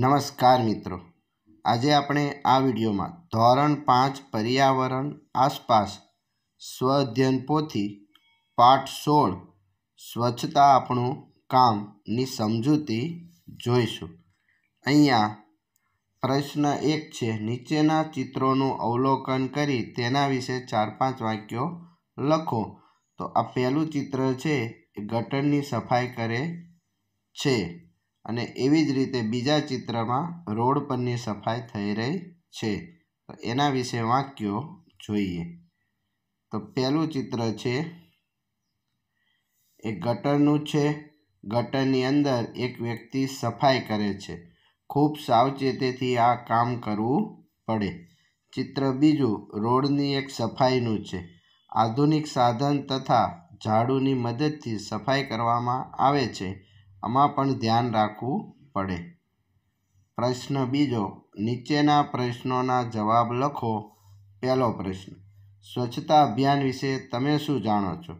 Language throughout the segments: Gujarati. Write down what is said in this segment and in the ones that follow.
નમસ્કાર મિત્રો આજે આપણે આ વિડીયોમાં ધોરણ પાંચ પર્યાવરણ આસપાસ સ્વઅધ્યયન પોથી પાઠ સોળ સ્વચ્છતા આપણું કામની સમજૂતી જોઈશું અહીંયા પ્રશ્ન એક છે નીચેના ચિત્રોનું અવલોકન કરી તેના વિશે ચાર પાંચ વાક્યો લખો તો આ પહેલું ચિત્ર છે એ ગટરની સફાઈ કરે છે અને એવી જ રીતે બીજા ચિત્રમાં રોડ પરની સફાઈ થઈ રહી છે તો એના વિશે વાક્યો જોઈએ તો પહેલું ચિત્ર છે એ ગટરનું છે ગટરની અંદર એક વ્યક્તિ સફાઈ કરે છે ખૂબ સાવચેતીથી આ કામ કરવું પડે ચિત્ર બીજું રોડની એક સફાઈનું છે આધુનિક સાધન તથા ઝાડુની મદદથી સફાઈ કરવામાં આવે છે આમાં પણ ધ્યાન રાખવું પડે પ્રશ્ન બીજો નીચેના પ્રશ્નોના જવાબ લખો પહેલો પ્રશ્ન સ્વચ્છતા અભિયાન વિશે તમે શું જાણો છો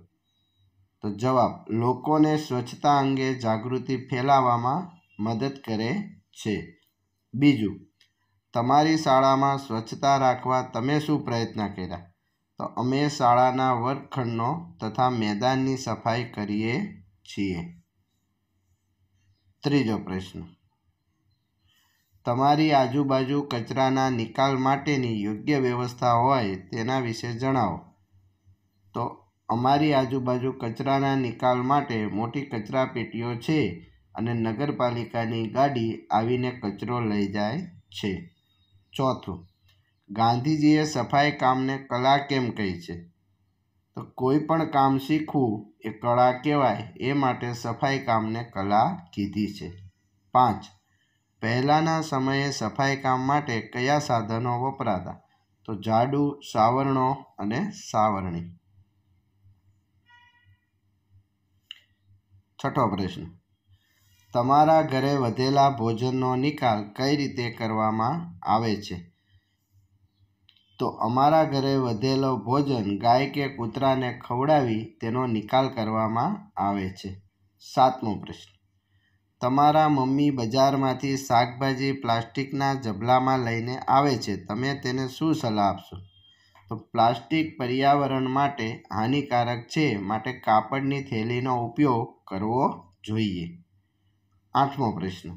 તો જવાબ લોકોને સ્વચ્છતા અંગે જાગૃતિ ફેલાવવામાં મદદ કરે છે બીજું તમારી શાળામાં સ્વચ્છતા રાખવા તમે શું પ્રયત્ન કર્યા તો અમે શાળાના વર્ગખંડનો તથા મેદાનની સફાઈ કરીએ છીએ ત્રીજો પ્રશ્ન તમારી આજુબાજુ કચરાના નિકાલ માટેની યોગ્ય વ્યવસ્થા હોય તેના વિશે જણાવો તો અમારી આજુબાજુ કચરાના નિકાલ માટે મોટી કચરા પેટીઓ છે અને નગરપાલિકાની ગાડી આવીને કચરો લઈ જાય છે ચોથું ગાંધીજીએ સફાઈ કામને કલા કેમ કહી છે તો કોઈ પણ કામ શીખવું એ કળા કહેવાય એ માટે સફાઈ કામને કલા કીધી છે પાંચ પહેલાંના સમયે સફાઈ કામ માટે કયા સાધનો વપરાતા તો જાડુ સાવરણો અને સાવરણી છઠ્ઠો પ્રશ્ન તમારા ઘરે વધેલા ભોજનનો નિકાલ કઈ રીતે કરવામાં આવે છે તો અમારા ઘરે વધેલો ભોજન ગાય કે કૂતરાને ખવડાવી તેનો નિકાલ કરવામાં આવે છે સાતમો પ્રશ્ન તમારા મમ્મી બજારમાંથી શાકભાજી પ્લાસ્ટિકના જબલામાં લઈને આવે છે તમે તેને શું સલાહ આપશો તો પ્લાસ્ટિક પર્યાવરણ માટે હાનિકારક છે માટે કાપડની થેલીનો ઉપયોગ કરવો જોઈએ આઠમો પ્રશ્ન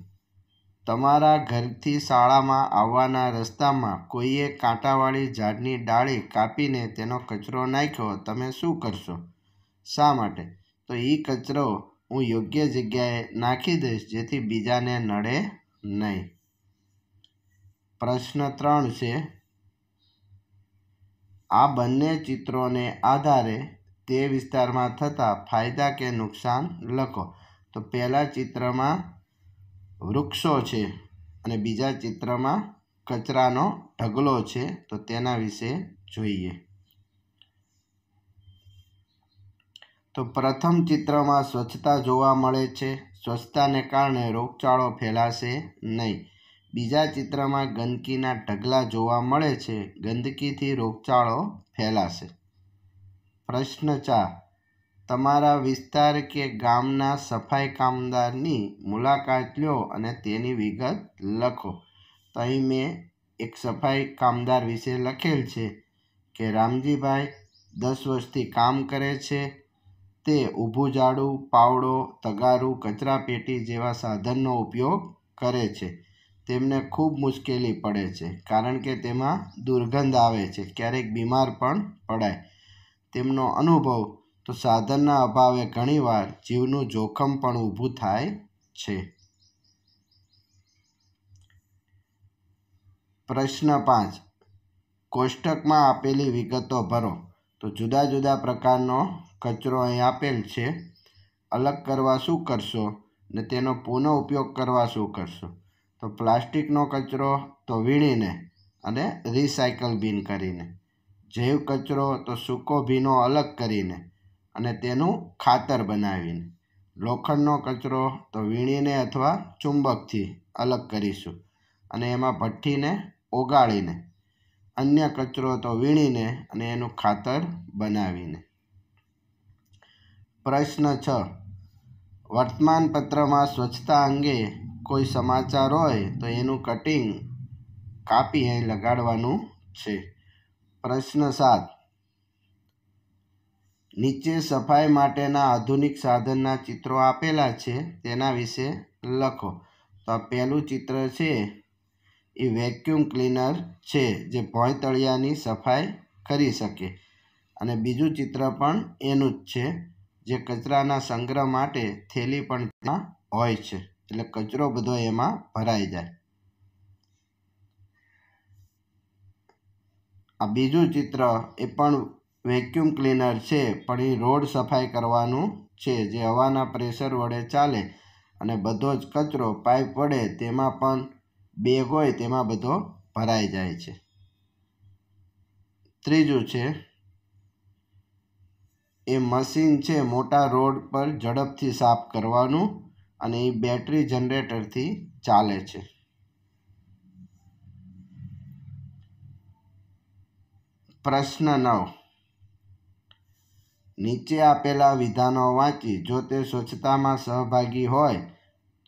તમારા ઘરથી શાળામાં આવવાના રસ્તામાં કોઈએ કાંટાવાળી ઝાડની ડાળી કાપીને તેનો કચરો નાખ્યો તમે શું કરશો શા માટે તો એ કચરો હું યોગ્ય જગ્યાએ નાખી દઈશ જેથી બીજાને નડે નહીં પ્રશ્ન ત્રણ છે આ બંને ચિત્રોને આધારે તે વિસ્તારમાં થતા ફાયદા કે નુકસાન લખો તો પહેલાં ચિત્રમાં વૃક્ષો છે અને બીજા ચિત્રમાં કચરાનો ઢગલો છે તો તેના વિશે જોઈએ તો પ્રથમ ચિત્રમાં સ્વચ્છતા જોવા મળે છે સ્વચ્છતાને કારણે રોગચાળો ફેલાશે નહીં બીજા ચિત્રમાં ગંદકીના ઢગલા જોવા મળે છે ગંદકીથી રોગચાળો ફેલાશે પ્રશ્ન ચાર તમારા વિસ્તાર કે ગામના સફાઈ કામદારની મુલાકાત લો અને તેની વિગત લખો તો અહીં મેં એક સફાઈ કામદાર વિશે લખેલ છે કે રામજીભાઈ દસ વર્ષથી કામ કરે છે તે ઊભું ઝાડું પાવડો તગારું કચરાપેટી જેવા સાધનનો ઉપયોગ કરે છે તેમને ખૂબ મુશ્કેલી પડે છે કારણ કે તેમાં દુર્ગંધ આવે છે ક્યારેક બીમાર પણ પડાય તેમનો અનુભવ તો સાધનના અભાવે ઘણીવાર જીવનું જોખમ પણ ઊભું થાય છે પ્રશ્ન પાંચ કોષ્ટકમાં આપેલી વિગતો ભરો તો જુદા જુદા પ્રકારનો કચરો અહીં આપેલ છે અલગ કરવા શું કરશો ને તેનો પુનઃ ઉપયોગ કરવા શું કરશો તો પ્લાસ્ટિકનો કચરો તો વીણીને અને રિસાયકલ બિન કરીને જૈવ કચરો તો સૂકો ભીનો અલગ કરીને અને તેનું ખાતર બનાવીને લોખંડનો કચરો તો વીણીને અથવા ચુંબકથી અલગ કરીશું અને એમાં ભઠ્ઠીને ઓગાળીને અન્ય કચરો તો વીણીને અને એનું ખાતર બનાવીને પ્રશ્ન છ વર્તમાનપત્રમાં સ્વચ્છતા અંગે કોઈ સમાચાર હોય તો એનું કટિંગ કાપી અહીં લગાડવાનું છે પ્રશ્ન સાત નીચે સફાઈ માટેના આધુનિક સાધનના ચિત્રો આપેલા છે તેના વિશે લખો તો પહેલું ચિત્ર છે એ વેક્યુમ ક્લીનર છે જે ભોંયતળિયાની સફાઈ કરી શકે અને બીજું ચિત્ર પણ એનું જ છે જે કચરાના સંગ્રહ માટે થેલી પણ હોય છે એટલે કચરો બધો એમાં ભરાઈ જાય આ બીજું ચિત્ર એ પણ વેક્યુમ ક્લીનર છે પણ એ રોડ સફાઈ કરવાનું છે જે હવાના પ્રેશર વડે ચાલે અને બધો જ કચરો પાઇપ વડે તેમાં પણ બેગ હોય તેમાં બધો ભરાઈ જાય છે ત્રીજું છે એ મશીન છે મોટા રોડ પર ઝડપથી સાફ કરવાનું અને એ બેટરી જનરેટરથી ચાલે છે પ્રશ્ન નવ નીચે આપેલા વિધાનો વાંચી જો તે સ્વચ્છતામાં સહભાગી હોય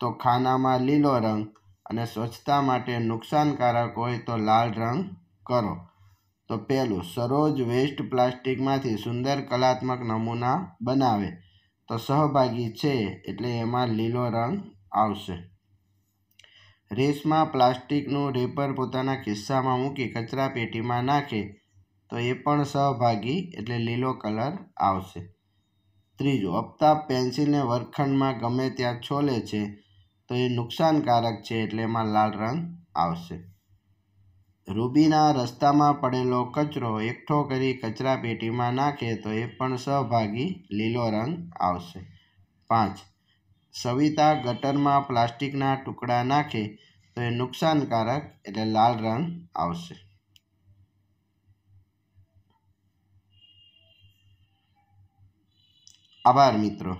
તો ખાનામાં લીલો રંગ અને સ્વચ્છતા માટે નુકસાનકારક હોય તો લાલ રંગ કરો તો પહેલું સરોજ વેસ્ટ પ્લાસ્ટિકમાંથી સુંદર કલાત્મક નમૂના બનાવે તો સહભાગી છે એટલે એમાં લીલો રંગ આવશે રેસમાં પ્લાસ્ટિકનું રેપર પોતાના ખિસ્સામાં મૂકી કચરા પેટીમાં નાખે તો એ પણ સહભાગી એટલે લીલો કલર આવશે ત્રીજું અફતાબ પેન્સિલને વર્ખંડમાં ગમે ત્યાં છોલે છે તો એ નુકસાનકારક છે એટલે એમાં લાલ રંગ આવશે રૂબીના રસ્તામાં પડેલો કચરો એકઠો કરી કચરા પેટીમાં નાખે તો એ પણ સહભાગી લીલો રંગ આવશે પાંચ સવિતા ગટરમાં પ્લાસ્ટિકના ટુકડા નાખે તો એ નુકસાનકારક એટલે લાલ રંગ આવશે Abármitro.